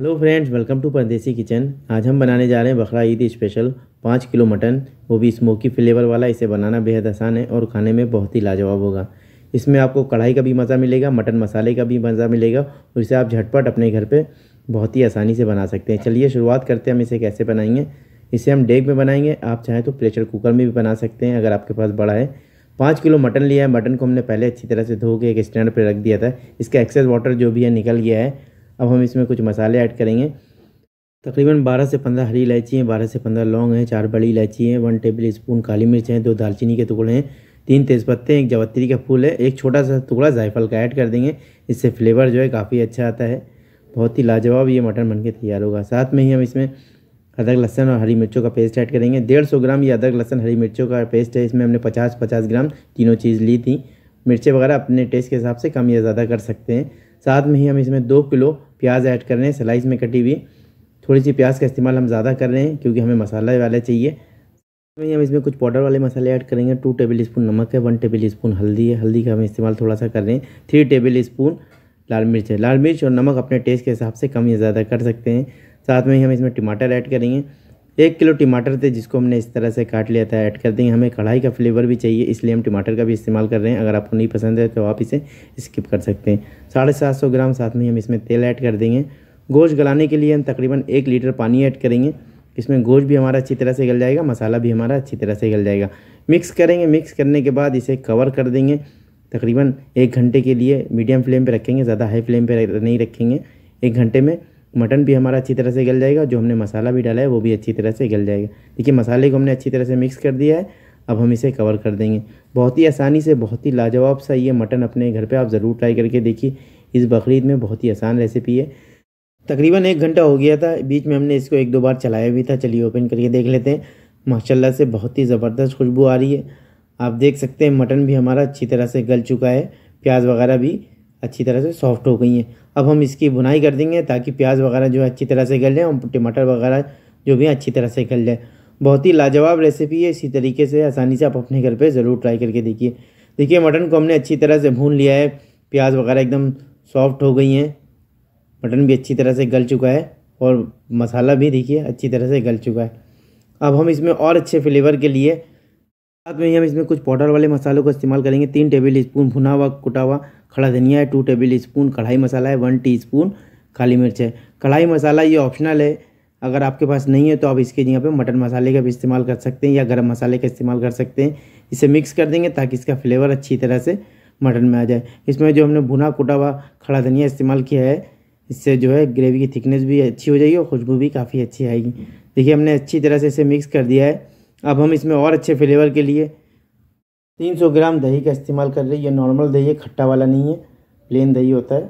hello friends welcome to Pardesi kitchen आज हम बनाने जा रहे हैं बकरा ईद स्पेशल पाँच किलो मटन वो भी स्मोकी फ्लेवर वाला इसे बनाना बेहद आसान है और खाने में बहुत ही लाजवाब होगा इसमें आपको कढ़ाई का भी मज़ा मिलेगा मटन मसाले का भी मज़ा मिलेगा और इसे आप झटपट अपने घर पे बहुत ही आसानी से बना सकते हैं चलिए शुरुआत करते हैं हम इसे कैसे बनाएंगे इसे हम डेग में बनाएंगे आप चाहें तो प्रेशर कुकर में भी बना सकते हैं अगर आपके पास बड़ा है पाँच किलो मटन लिया है मटन को हमने पहले अच्छी तरह से धो के एक स्टैंड पर रख दिया था इसका एक्सेस वाटर जो भी है निकल गया है अब हम इसमें कुछ मसाले ऐड करेंगे तकरीबन 12 से 15 हरी इलायची हैं 12 से 15 लौंग हैं चार बड़ी इलायची हैं वन टेबल स्पून काली मिर्च हैं दो दालचीनी के टुकड़े हैं तीन तेज़पत्ते हैं एक जवत्री का फूल है एक छोटा सा टुकड़ा जायफल का ऐड कर देंगे इससे फ्लेवर जो है काफ़ी अच्छा आता है बहुत ही लाजवाब ये मटन बन के तैयार होगा साथ में ही हम इसमें अदरक लहसन और हरी मिर्चों का पेस्ट ऐड करेंगे डेढ़ सौ ग्राम ये अदरक लहसन हरी मिर्चों का पेस्ट है इसमें हमने पचास पचास ग्राम तीनों चीज़ ली थी मिर्चें वगैरह अपने टेस्ट के हिसाब से कम या ज़्यादा कर सकते हैं साथ में ही हम इसमें दो किलो प्याज ऐड कर रहे हैं स्लाइस में कटी हुई थोड़ी सी प्याज का इस्तेमाल हम ज़्यादा कर रहे हैं क्योंकि हमें मसाला वाला चाहिए में हम इसमें कुछ पाउडर वाले मसाले ऐड करेंगे टू टेबल स्पून नमक है वन टेबल स्पून हल्दी है हल्दी का हम इस्तेमाल थोड़ा सा कर रहे हैं थ्री टेबल स्पून लाल मिर्च है लाल मिर्च और नमक अपने टेस्ट के हिसाब से कम या ज़्यादा कर सकते हैं साथ में ही हम इसमें टमाटर ऐड करेंगे एक किलो टमाटर थे जिसको हमने इस तरह से काट लिया था ऐड कर देंगे हमें कढ़ाई का फ्लेवर भी चाहिए इसलिए हम टमाटर का भी इस्तेमाल कर रहे हैं अगर आपको नहीं पसंद है तो आप इसे स्किप कर सकते हैं साढ़े सात सौ ग्राम साथ में हम इसमें तेल ऐड कर देंगे गोश्त गलाने के लिए हम तकरीबन एक लीटर पानी ऐड करेंगे इसमें गोश्त भी हमारा अच्छी तरह से गल जाएगा मसाला भी हमारा अच्छी तरह से गल जाएगा मिक्स करेंगे मिक्स करने के बाद इसे कवर कर देंगे तकरीबन एक घंटे के लिए मीडियम फ्लेम पर रखेंगे ज़्यादा हाई फ्लेम पर नहीं रखेंगे एक घंटे में मटन भी हमारा अच्छी तरह से गल जाएगा जो हमने मसाला भी डाला है वो भी अच्छी तरह से गल जाएगा देखिए मसाले को हमने अच्छी तरह से मिक्स कर दिया है अब हम इसे कवर कर देंगे बहुत ही आसानी से बहुत ही लाजवाब सा ये मटन अपने घर पे आप ज़रूर ट्राई करके देखिए इस बकरीद में बहुत ही आसान रेसिपी है तकरीबन एक घंटा हो गया था बीच में हमने इसको एक दो बार चलाया भी था चलिए ओपन करके देख लेते हैं माशाल्लाह से बहुत ही ज़बरदस्त खुशबू आ रही है आप देख सकते हैं मटन भी हमारा अच्छी तरह से गल चुका है प्याज वगैरह भी अच्छी तरह से सॉफ्ट हो गई हैं अब हम इसकी बुनाई कर देंगे ताकि प्याज वगैरह जो है अच्छी तरह से गल जाए और टमाटर वगैरह जो भी अच्छी तरह से गल जाए बहुत ही लाजवाब रेसिपी है इसी तरीके से आसानी से आप अपने घर पर ज़रूर ट्राई करके देखिए देखिए मटन को हमने अच्छी तरह से भून लिया है प्याज वगैरह एकदम सॉफ्ट हो गई हैं मटन भी अच्छी तरह से गल चुका है और मसाला भी देखिए अच्छी तरह से गल चुका है अब हम इसमें और अच्छे फ्लेवर के लिए साथ में ही हम इसमें कुछ पाउडर वाले मसालों का इस्तेमाल करेंगे तीन टेबल स्पून भुना हुआ कुटा हुआ खड़ा धनिया है टू टेबल स्पून कढ़ाई मसाला है वन टी स्पून काली मिर्च है कढ़ाई मसाला ये ऑप्शनल है अगर आपके पास नहीं है तो आप इसके जगह पे मटन मसाले का भी इस्तेमाल कर सकते हैं या गरम मसाले का इस्तेमाल कर सकते हैं इसे मिक्स कर देंगे ताकि इसका फ्लेवर अच्छी तरह से मटन में आ जाए इसमें जो हमने भुना कुटा हुआ खड़ा धनिया इस्तेमाल किया है इससे जो है ग्रेवी की थिकनेस भी अच्छी हो जाएगी और खुशबू भी काफ़ी अच्छी आएगी देखिए हमने अच्छी तरह से इसे मिक्स कर दिया है अब हम इसमें और अच्छे फ्लेवर के लिए 300 ग्राम दही का इस्तेमाल कर रहे हैं ये नॉर्मल दही है खट्टा वाला नहीं है प्लेन दही होता है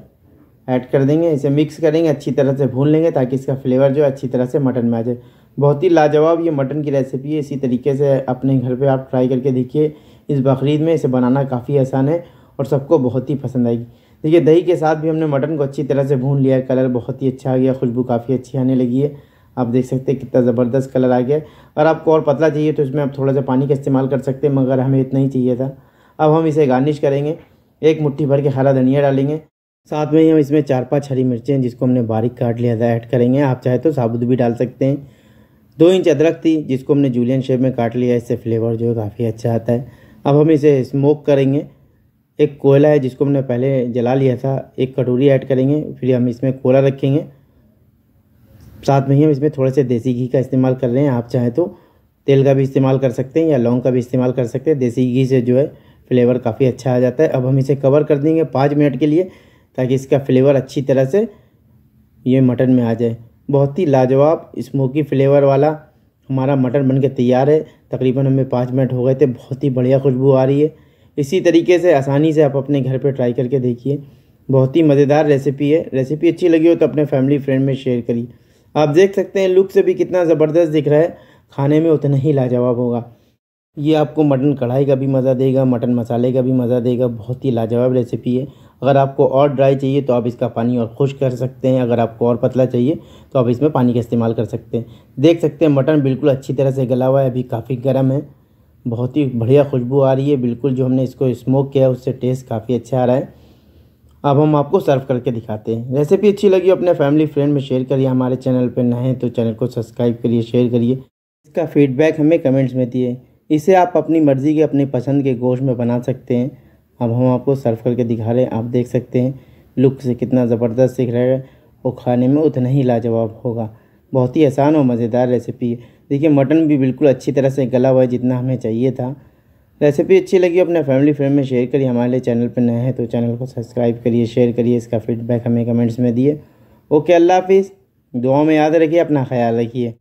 ऐड कर देंगे इसे मिक्स करेंगे अच्छी तरह से भून लेंगे ताकि इसका फ्लेवर जो है अच्छी तरह से मटन में आ जाए बहुत ही लाजवाब ये मटन की रेसिपी है इसी तरीके से अपने घर पर आप ट्राई करके देखिए इस बकरीद में इसे बनाना काफ़ी आसान है और सबको बहुत ही पसंद आएगी देखिए दही के साथ भी हमने मटन को अच्छी तरह से भून लिया है कलर बहुत ही अच्छा आ गया खुशबू काफ़ी अच्छी आने लगी है आप देख सकते हैं कितना ज़बरदस्त कलर आ गया और आपको और पतला चाहिए तो इसमें आप थोड़ा सा पानी का इस्तेमाल कर सकते हैं मगर हमें इतना ही चाहिए था अब हम इसे गार्निश करेंगे एक मुट्ठी भर के हरा धनिया डालेंगे साथ में ही हम इसमें चार पाँच हरी मिर्चें हैं जिसको हमने बारीक काट लिया था ऐड करेंगे आप चाहे तो साबुत भी डाल सकते हैं दो इंच अदरक थी जिसको हमने जूलियन शेप में काट लिया इससे फ्लेवर जो है काफ़ी अच्छा आता है अब हम इसे स्मोक करेंगे एक कोयला है जिसको हमने पहले जला लिया था एक कटोरी ऐड करेंगे फिर हम इसमें कोला रखेंगे साथ में ही हम इसमें थोड़े से देसी घी का इस्तेमाल कर रहे हैं आप चाहें तो तेल का भी इस्तेमाल कर सकते हैं या लौंग का भी इस्तेमाल कर सकते हैं देसी घी से जो है फ्लेवर काफ़ी अच्छा आ जाता है अब हम इसे कवर कर देंगे पाँच मिनट के लिए ताकि इसका फ्लेवर अच्छी तरह से ये मटन में आ जाए बहुत ही लाजवाब स्मोकी फ्लेवर वाला हमारा मटन बन के तैयार है तकरीबन हमें पाँच मिनट हो गए थे बहुत ही बढ़िया खुशबू आ रही है इसी तरीके से आसानी से आप अपने घर पर ट्राई करके देखिए बहुत ही मज़ेदार रेसिपी है रेसिपी अच्छी लगी हो तो अपने फैमिली फ्रेंड में शेयर करिए आप देख सकते हैं लुक से भी कितना ज़बरदस्त दिख रहा है खाने में उतना ही लाजवाब होगा ये आपको मटन कढ़ाई का भी मज़ा देगा मटन मसाले का भी मज़ा देगा बहुत ही लाजवाब रेसिपी है अगर आपको और ड्राई चाहिए तो आप इसका पानी और खुश कर सकते हैं अगर आपको और पतला चाहिए तो आप इसमें पानी का इस्तेमाल कर सकते हैं देख सकते हैं मटन बिल्कुल अच्छी तरह से गला हुआ है अभी काफ़ी गर्म है बहुत ही बढ़िया खुशबू आ रही है बिल्कुल जो हमने इसको स्मोक किया है उससे टेस्ट काफ़ी अच्छा आ रहा है अब हम आपको सर्व करके दिखाते हैं रेसिपी अच्छी लगी अपने फैमिली फ्रेंड में शेयर करिए हमारे चैनल पर नए हैं तो चैनल को सब्सक्राइब करिए शेयर करिए इसका फीडबैक हमें कमेंट्स में दिए इसे आप अपनी मर्ज़ी के अपनी पसंद के गोश्त में बना सकते हैं अब हम आपको सर्व करके दिखा रहे हैं आप देख सकते हैं लुक से कितना ज़बरदस्त दिख रहा है और खाने में उतना ही लाजवाब होगा बहुत ही आसान और मज़ेदार रेसिपी है देखिए मटन भी बिल्कुल अच्छी तरह से गला हुआ है जितना हमें चाहिए था रेसिपी अच्छी लगी अपने फैमिली फ्रेंड में शेयर करिए हमारे लिए चैनल पर नए हैं तो चैनल को सब्सक्राइब करिए शेयर करिए इसका फीडबैक हमें कमेंट्स में दिए ओके अल्लाह हाफिज़ दुआओं में याद रखिए अपना ख्याल रखिए